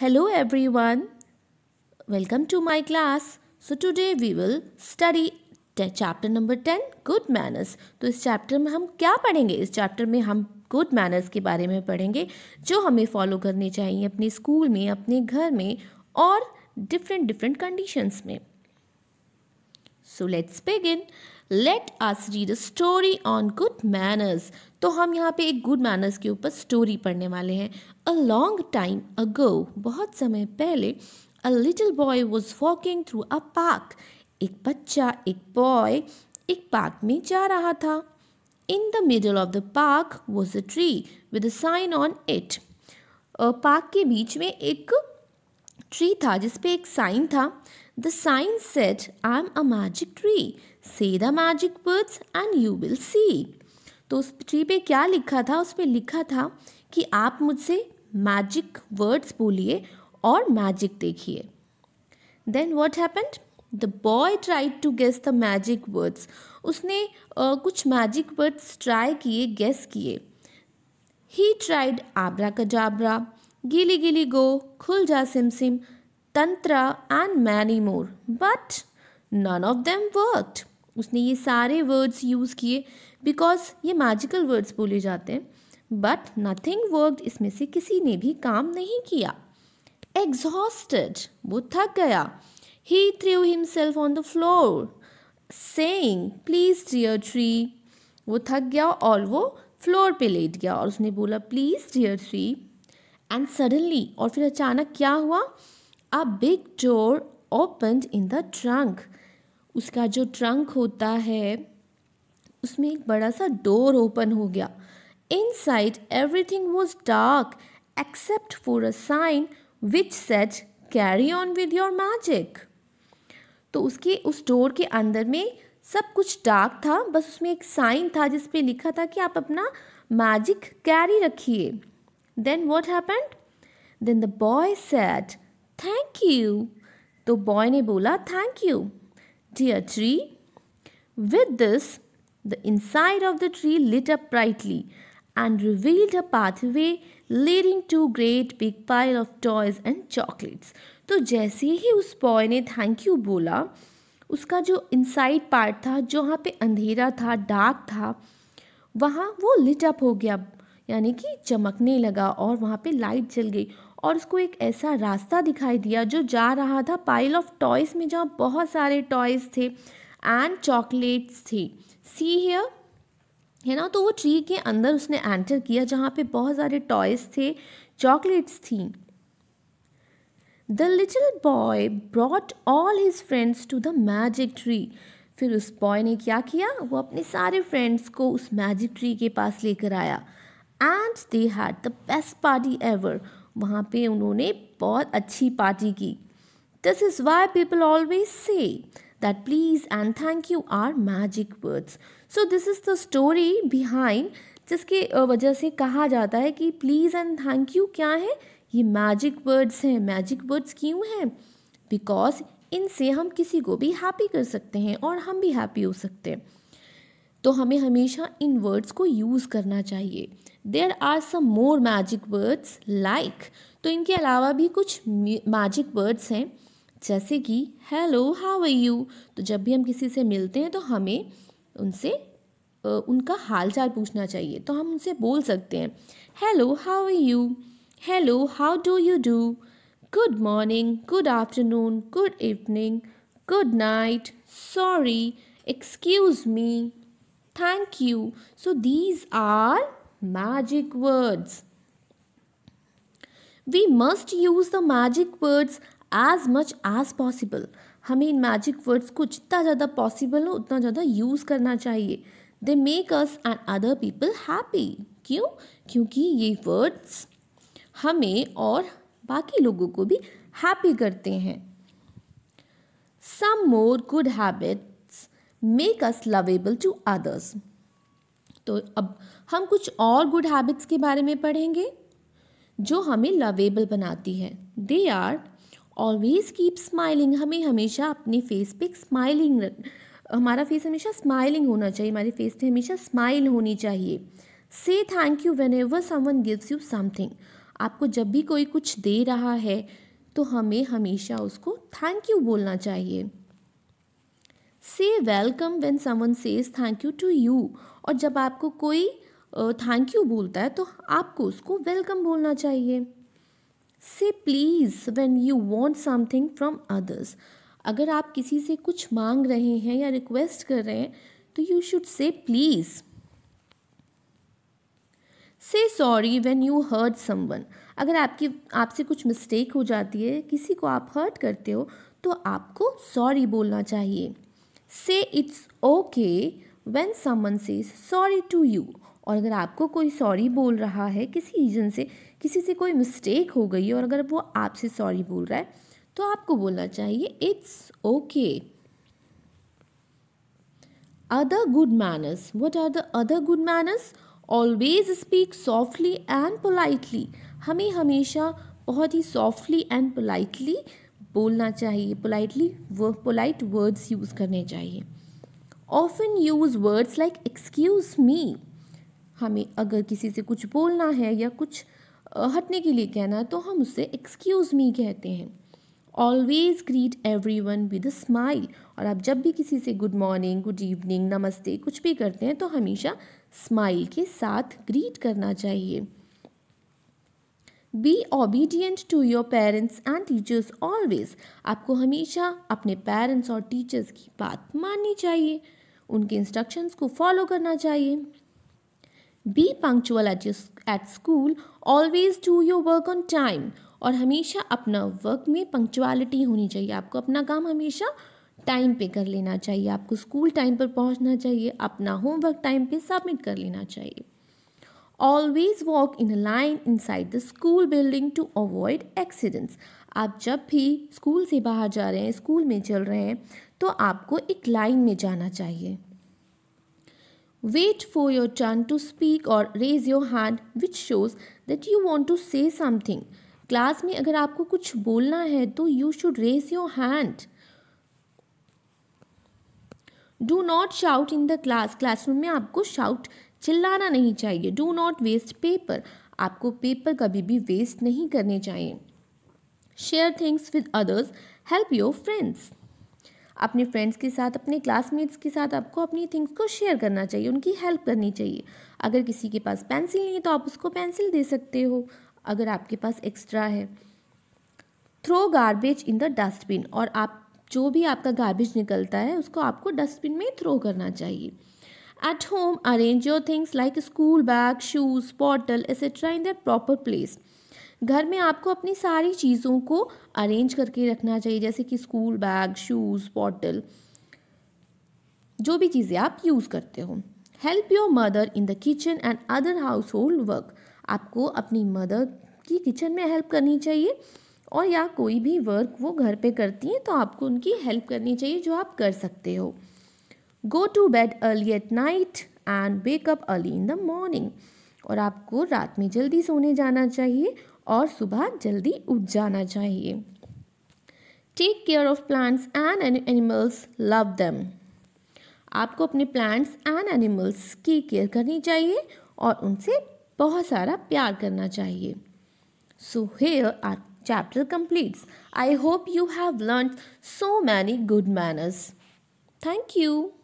Hello everyone welcome to my class so today we will study chapter number ten good manners तो इस chapter में हम क्या पढ़ेंगे इस चैप्टर में हम गुड मैनर्स के बारे में पढ़ेंगे जो हमें फॉलो करने चाहिए अपने स्कूल में अपने घर में और डिफरेंट डिफरेंट कंडीशंस में so let's begin let us read a story on good manners तो हम यहाँ पे एक गुड मैनर्स के ऊपर स्टोरी पढ़ने वाले हैं अ लॉन्ग टाइम अगो बहुत समय पहले a little boy was walking through a park एक बच्चा एक बॉय एक पार्क में जा रहा था in the middle of the park was a tree with a sign on it park के बीच में एक ट्री था जिसपे एक साइन था The sign said, I'm a magic tree. Say the magic words and you will see. तो उस ट्री पे क्या लिखा था उस पर लिखा था कि आप मुझसे मैजिक वर्ड्स बोलिए और मैजिक देखिए then what happened the boy tried to guess the magic words उसने uh, कुछ मैजिक वर्ड्स ट्राई किए गेस किए ही ट्राइड आबरा कजाबरा गिली गिली गो खुल जा सिम सिम तंत्रा and many more but none of them worked. उसने ये सारे वर्ड्स यूज़ किए बिकॉज ये मैजिकल वर्ड्स बोले जाते हैं बट नथिंग वर्क इसमें से किसी ने भी काम नहीं किया एग्जॉस्टेड वो थक गया he threw himself on the floor saying please dear tree वो थक गया और वो फ्लोर पे लेट गया और उसने बोला please dear tree and suddenly और फिर अचानक क्या हुआ a big door open in the trunk उसका जो ट्रंक होता है उसमें एक बड़ा सा डोर ओपन हो गया inside everything was dark except for a sign which said carry on with your magic तो उसके उस डोर के अंदर में सब कुछ डार्क था बस उसमें एक साइन था जिस पे लिखा था कि आप अपना मैजिक कैरी रखिए then what happened then the boy said thank you तो बॉय ने बोला thank you dear tree with this the inside of the tree lit up brightly and revealed a pathway leading to great big pile of toys and chocolates तो जैसे ही उस boy ने thank you बोला उसका जो inside part था जहाँ पे अंधेरा था डार्क था वहाँ वो लिट अप हो गया यानी कि चमकने लगा और वहाँ पे लाइट जल गई और उसको एक ऐसा रास्ता दिखाई दिया जो जा रहा था पाइल ऑफ टॉयज़ में जहाँ बहुत सारे टॉयज़ थे एंड चॉकलेट्स थी सी हेयर है ना तो वो ट्री के अंदर उसने एंटर किया जहाँ पे बहुत सारे टॉयज़ थे चॉकलेट्स थी the little boy brought all his friends to the magic tree फिर उस बॉय ने क्या किया वो अपने सारे फ्रेंड्स को उस मैजिक ट्री के पास लेकर आया and they had the best party ever वहाँ पे उन्होंने बहुत अच्छी पार्टी की this is why people always say that please and thank you are magic words so this is the story behind जिसके वजह से कहा जाता है कि प्लीज़ एंड थैंक यू क्या है ये मैजिक वर्ड्स हैं मैजिक वर्ड्स क्यों हैं बिकॉज इनसे हम किसी को भी हैप्पी कर सकते हैं और हम भी हैप्पी हो सकते हैं तो हमें हमेशा इन वर्ड्स को यूज़ करना चाहिए there are some more magic words like तो इनके अलावा भी कुछ मैजिक वर्ड्स हैं जैसे कि हेलो हाउ आर यू तो जब भी हम किसी से मिलते हैं तो हमें उनसे उनका हालचाल पूछना चाहिए तो हम उनसे बोल सकते हैं hello how are you hello how do you do good morning good afternoon good evening good night sorry excuse me thank you so these are magic words. We must use the magic words as much as possible. हमें in magic words को जितना ज़्यादा possible हो उतना ज़्यादा use करना चाहिए they make us and other people happy क्यों क्योंकि ये वर्ड्स हमें और बाकी लोगों को भी हैप्पी करते हैं some more good habits make us lovable to others तो अब हम कुछ और गुड हैबिट्स के बारे में पढ़ेंगे जो हमें लवेबल बनाती है they are always keep smiling हमें हमेशा अपने फेस पे स्माइलिंग हमारा फेस हमेशा स्माइलिंग होना चाहिए हमारे फेस पे हमेशा स्माइल होनी चाहिए say thank you whenever someone gives you something आपको जब भी कोई कुछ दे रहा है तो हमें हमेशा उसको थैंक यू बोलना चाहिए say welcome when someone says thank you to you और जब आपको कोई थैंक यू बोलता है तो आपको उसको वेलकम बोलना चाहिए say please when you want something from others अगर आप किसी से कुछ मांग रहे हैं या रिक्वेस्ट कर रहे हैं तो you should say please say sorry when you hurt someone अगर आपकी आपसे कुछ मिस्टेक हो जाती है किसी को आप हर्ट करते हो तो आपको सॉरी बोलना चाहिए से इट्स ओके वेन समन से सॉरी टू यू और अगर आपको कोई सॉरी बोल रहा है किसी रीजन से किसी से कोई मिस्टेक हो गई है और अगर वो आपसे सॉरी बोल रहा है तो आपको बोलना चाहिए it's okay other good manners what are the other good manners always speak softly and politely हमें हमेशा बहुत ही softly and politely बोलना चाहिए पोलाइटली वो पोलाइट वर्ड्स यूज़ करने चाहिए often use words like excuse me हमें अगर किसी से कुछ बोलना है या कुछ हटने के लिए कहना है तो हम उससे एक्सक्यूज़ मी कहते हैं always greet every one with a smile और आप जब भी किसी से गुड मॉर्निंग गुड इवनिंग नमस्ते कुछ भी करते हैं तो हमेशा स्माइल के साथ ग्रीट करना चाहिए be obedient to your parents and teachers always आपको हमेशा अपने पेरेंट्स और टीचर्स की बात माननी चाहिए उनके इंस्ट्रक्शंस को फॉलो करना चाहिए be punctual at at school always do your work on time और हमेशा अपना वर्क में पंक्चुअलिटी होनी चाहिए आपको अपना काम हमेशा टाइम पे कर लेना चाहिए आपको स्कूल टाइम पर पहुंचना चाहिए अपना होमवर्क टाइम पे सबमिट कर लेना चाहिए always walk in line inside the school building to avoid accidents आप जब भी स्कूल से बाहर जा रहे हैं स्कूल में चल रहे हैं तो आपको एक लाइन में जाना चाहिए wait for your turn to speak और raise your hand which shows that you want to say something class में अगर आपको कुछ बोलना है तो you should raise your hand do not shout in the class classroom में आपको शाउट चिल्लाना नहीं चाहिए डू नॉट वेस्ट पेपर आपको पेपर कभी भी वेस्ट नहीं करने चाहिए share things with others help your friends अपने फ्रेंड्स के साथ अपने क्लासमेट्स के साथ आपको अपनी थिंग्स को शेयर करना चाहिए उनकी हेल्प करनी चाहिए अगर किसी के पास पेंसिल नहीं है तो आप उसको पेंसिल दे सकते हो अगर आपके पास एक्स्ट्रा है throw garbage in the dustbin और आप जो भी आपका गार्बेज निकलता है उसको आपको डस्टबिन में थ्रो करना चाहिए At home, arrange your things like school bag, shoes, bottle, etc. in their proper place. घर में आपको अपनी सारी चीज़ों को अरेंज करके रखना चाहिए जैसे कि स्कूल बैग शूज़ बॉटल जो भी चीज़ें आप यूज़ करते हो help your mother in the kitchen and other household work आपको अपनी मदर की किचन में हेल्प करनी चाहिए और या कोई भी वर्क वो घर पे करती हैं तो आपको उनकी हेल्प करनी चाहिए जो आप कर सकते हो go to bed early at night and wake up early in the morning और आपको रात में जल्दी सोने जाना चाहिए और सुबह जल्दी उठ जाना चाहिए take care of plants and animals love them आपको अपने प्लांट्स एंड एनिमल्स की केयर करनी चाहिए और उनसे बहुत सारा प्यार करना चाहिए so here are chapter complete I hope you have learn so many good manners thank you